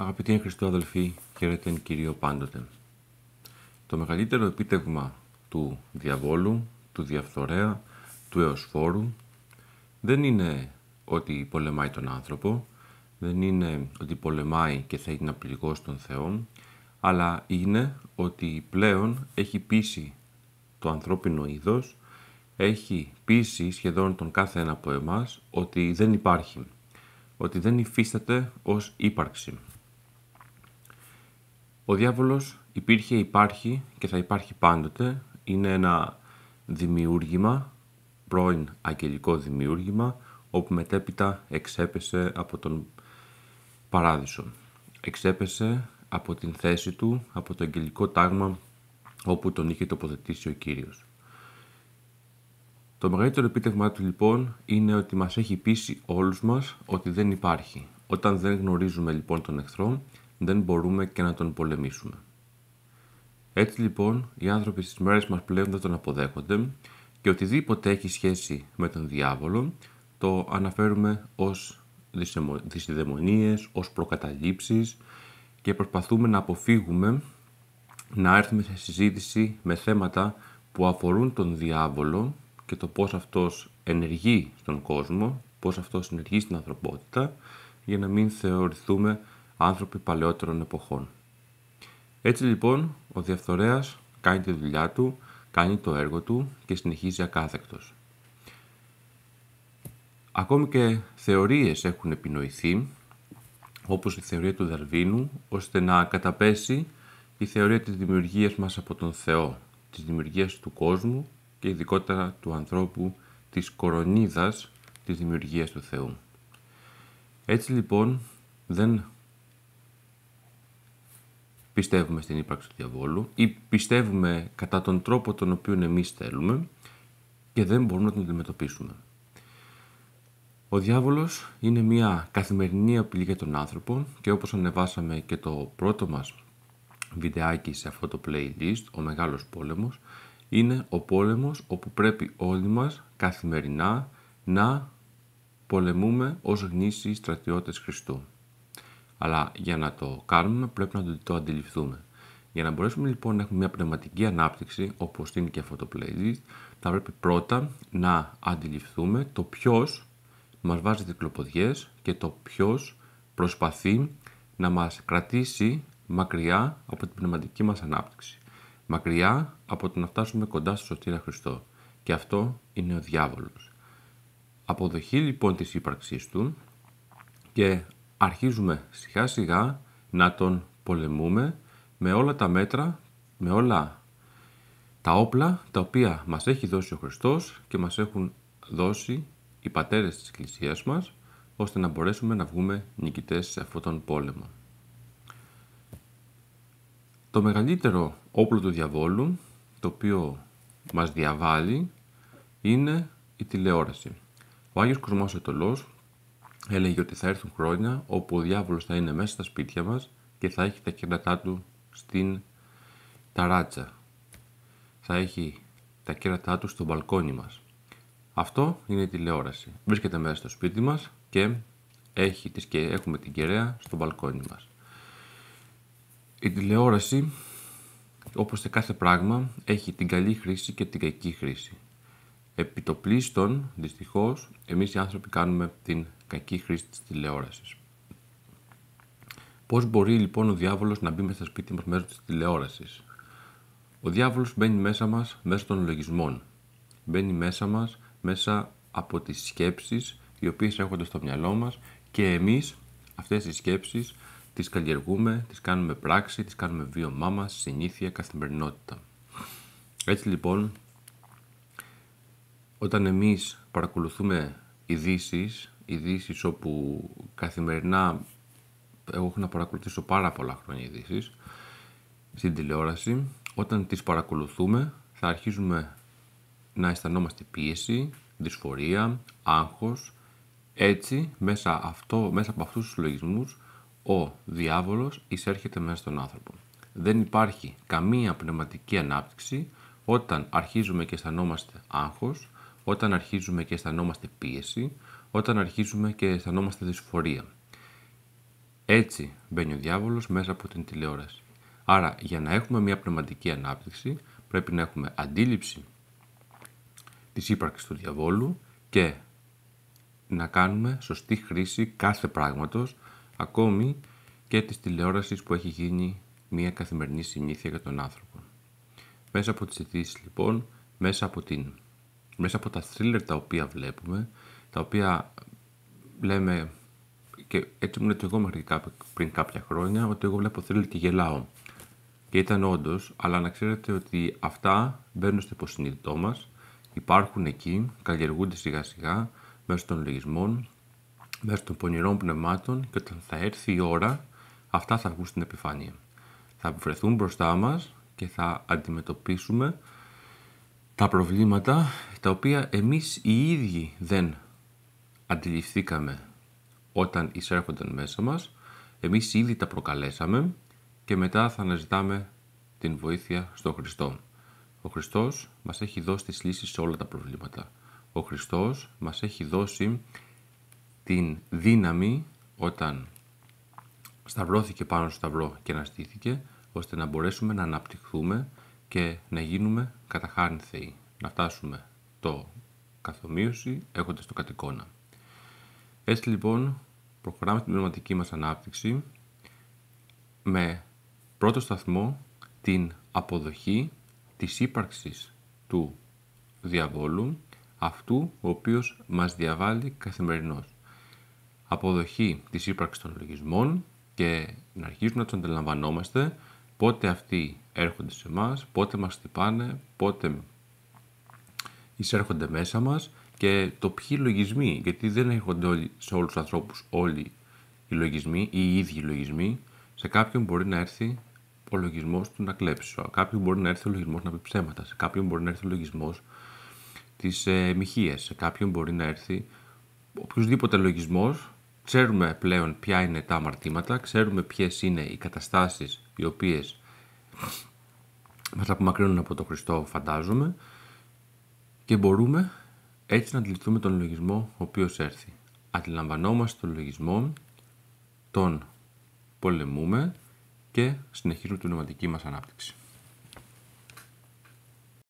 Αγαπητοί Χριστό αδελφοί, χαίρετε Κυρίο πάντοτε. Το μεγαλύτερο επίτευγμα του διαβόλου, του διαφθορέα, του εωσφόρου δεν είναι ότι πολεμάει τον άνθρωπο, δεν είναι ότι πολεμάει και θέλει να πληγώσει τον Θεό, αλλά είναι ότι πλέον έχει πείσει το ανθρώπινο είδος, έχει πείσει σχεδόν τον κάθε ένα από εμάς ότι δεν υπάρχει, ότι δεν υφίσταται ως ύπαρξη. Ο διάβολος υπήρχε, υπάρχει και θα υπάρχει πάντοτε. Είναι ένα δημιούργημα, πρώην αγγελικό δημιούργημα, όπου μετέπειτα εξέπεσε από τον παράδεισο. Εξέπεσε από την θέση του, από το αγγελικό τάγμα όπου τον είχε τοποθετήσει ο Κύριος. Το μεγαλύτερο επίτευγμα του λοιπόν είναι ότι μας έχει πείσει όλους μας ότι δεν υπάρχει. Όταν δεν γνωρίζουμε λοιπόν τον εχθρό, δεν μπορούμε και να τον πολεμήσουμε. Έτσι λοιπόν, οι άνθρωποι στις μέρες μας πλέον δεν τον αποδέχονται και οτιδήποτε έχει σχέση με τον διάβολο το αναφέρουμε ως δυσιδαιμονίες, ως προκαταλήψεις και προσπαθούμε να αποφύγουμε να έρθουμε σε συζήτηση με θέματα που αφορούν τον διάβολο και το πώς αυτός ενεργεί στον κόσμο, πώς αυτός ενεργεί στην ανθρωπότητα για να μην θεωρηθούμε άνθρωποι παλαιότερων εποχών. Έτσι λοιπόν, ο διαφθορέας κάνει τη δουλειά του, κάνει το έργο του και συνεχίζει ακάθεκτος. Ακόμη και θεωρίες έχουν επινοηθεί, όπως η θεωρία του Δαρβίνου, ώστε να καταπέσει η θεωρία της δημιουργίας μας από τον Θεό, της δημιουργίας του κόσμου και ειδικότερα του ανθρώπου της κορονίδας της δημιουργίας του Θεού. Έτσι λοιπόν δεν πιστεύουμε στην ύπαρξη του διαβόλου ή πιστεύουμε κατά τον τρόπο τον οποίο εμείς θέλουμε και δεν μπορούμε να τον αντιμετωπίσουμε. Ο διάβολος είναι μια καθημερινή απειλή για τον άνθρωπο και όπως ανεβάσαμε και το πρώτο μας βιντεάκι σε αυτό το playlist, ο Μεγάλος Πόλεμος, είναι ο πόλεμος όπου πρέπει όλοι μας καθημερινά να πολεμούμε ως γνήσιοι στρατιώτες Χριστού. Αλλά για να το κάνουμε πρέπει να το αντιληφθούμε. Για να μπορέσουμε λοιπόν να έχουμε μια πνευματική ανάπτυξη, όπως είναι και αυτό το playlist, θα πρέπει πρώτα να αντιληφθούμε το ποιος μας βάζει δικλοποδιές και το ποιος προσπαθεί να μας κρατήσει μακριά από την πνευματική μας ανάπτυξη. Μακριά από το να φτάσουμε κοντά στο Σωτήρα Χριστό. Και αυτό είναι ο διάβολος. Αποδοχή λοιπόν της ύπαρξής του και αρχίζουμε σιγά σιγά να τον πολεμούμε με όλα τα μέτρα, με όλα τα όπλα τα οποία μας έχει δώσει ο Χριστός και μας έχουν δώσει οι πατέρες της Εκκλησίας μας ώστε να μπορέσουμε να βγούμε νικητές σε αυτόν τον πόλεμο. Το μεγαλύτερο όπλο του διαβόλου το οποίο μας διαβάλλει είναι η τηλεόραση. Ο Άγιος Κοσμός Ετωλός έλεγε ότι θα έρθουν χρόνια όπου ο διάβολος θα είναι μέσα στα σπίτια μας και θα έχει τα κέρατά του στην ταράτσα. Θα έχει τα κέρατά του στο μπαλκόνι μας. Αυτό είναι η τηλεόραση. Βρίσκεται μέσα στο σπίτι μας και έχει, τις, και έχουμε την κεραία στο μπαλκόνι μας. Η τηλεόραση, όπως σε κάθε πράγμα, έχει την καλή χρήση και την κακή χρήση. Επιτοπλίστων, δυστυχώς, εμείς οι άνθρωποι κάνουμε την κακή χρήση της τηλεόρασης. Πώς μπορεί λοιπόν ο διάβολος να μπει μέσα στα σπίτι μας μέσω της τηλεόρασης, Ο διάβολος μπαίνει μέσα μας μέσω των λογισμών. Μπαίνει μέσα μας μέσα από τις σκέψεις οι οποίες έρχονται στο μυαλό μας. και εμείς αυτές τις σκέψεις τις καλλιεργούμε, τις κάνουμε πράξη, τις κάνουμε βίωμά μας, συνήθεια, καθημερινότητα. Έτσι λοιπόν όταν εμείς παρακολουθούμε ειδήσεις, ειδήσεις όπου καθημερινά εγώ έχω να παρακολουθήσω πάρα πολλά χρόνια ειδήσεις στην τηλεόραση, όταν τις παρακολουθούμε θα αρχίζουμε να αισθανόμαστε πίεση, δυσφορία, άγχος. Έτσι, μέσα, αυτό, μέσα από αυτούς τους λογισμούς, ο διάβολος εισέρχεται μέσα στον άνθρωπο. Δεν υπάρχει καμία πνευματική ανάπτυξη όταν αρχίζουμε και αισθανόμαστε άγχος, όταν αρχίζουμε και αισθανόμαστε πίεση, όταν αρχίζουμε και αισθανόμαστε δυσφορία. Έτσι μπαίνει ο διάβολος μέσα από την τηλεόραση. Άρα για να έχουμε μια πνευματική ανάπτυξη πρέπει να έχουμε αντίληψη της ύπαρξης του διαβόλου και να κάνουμε σωστή χρήση κάθε πράγματος, ακόμη και της τηλεόρασης που έχει γίνει μια καθημερινή συνήθεια για τον άνθρωπο. Μέσα από τις αιτήσεις λοιπόν, μέσα από την μέσα από τα thriller τα οποία βλέπουμε, τα οποία λέμε και έτσι ήμουν και εγώ μέχρι πριν κάποια χρόνια, ότι εγώ βλέπω thriller και γελάω. Και ήταν όντως, αλλά να ξέρετε ότι αυτά μπαίνουν στο υποσυνείδητό μας, υπάρχουν εκεί, καλλιεργούνται σιγά σιγά μέσω των λογισμών, μέσω των πονηρών πνευμάτων και όταν θα έρθει η ώρα, αυτά θα βγουν στην επιφάνεια. Θα βρεθούν μπροστά μας και θα αντιμετωπίσουμε τα προβλήματα τα οποία εμείς οι ίδιοι δεν αντιληφθήκαμε όταν εισέρχονταν μέσα μας, εμείς ήδη τα προκαλέσαμε και μετά θα αναζητάμε την βοήθεια στον Χριστό. Ο Χριστός μας έχει δώσει τις λύσεις σε όλα τα προβλήματα. Ο Χριστός μας έχει δώσει την δύναμη όταν σταυρώθηκε πάνω στο σταυρό και αναστήθηκε, ώστε να μπορέσουμε να αναπτυχθούμε και να γίνουμε κατά να φτάσουμε το καθομοίωση έχοντας το εικόνα. Έτσι λοιπόν προχωράμε στην πνευματική μας ανάπτυξη με πρώτο σταθμό την αποδοχή της ύπαρξης του διαβόλου αυτού ο οποίος μας διαβάλλει καθημερινώς. Αποδοχή της ύπαρξης των λογισμών και να αρχίσουμε να τους αντιλαμβανόμαστε πότε αυτοί έρχονται σε εμάς, πότε μας χτυπάνε, πότε εισέρχονται μέσα μας και το ποιοι λογισμοί, γιατί δεν έρχονται όλοι, σε όλους τους ανθρώπους όλοι οι λογισμοί ή οι ίδιοι λογισμοί. Σε κάποιον μπορεί να έρθει ο λογισμός του να κλέψει. Σε κάποιον μπορεί να έρθει ο λογισμός να πει ψέματα. Σε κάποιον μπορεί να έρθει ο λογισμός της ε, Σε κάποιον μπορεί να έρθει οποιοδήποτε λογισμός. Ξέρουμε πλέον ποια είναι τα αμαρτήματα, ξέρουμε ποιες είναι οι καταστάσεις οι οποίες μας απομακρύνουν από τον Χριστό φαντάζομαι και μπορούμε έτσι να αντιληφθούμε τον λογισμό ο οποίος έρθει. Αντιλαμβανόμαστε τον λογισμό, τον πολεμούμε και συνεχίζουμε την πνευματική μας ανάπτυξη.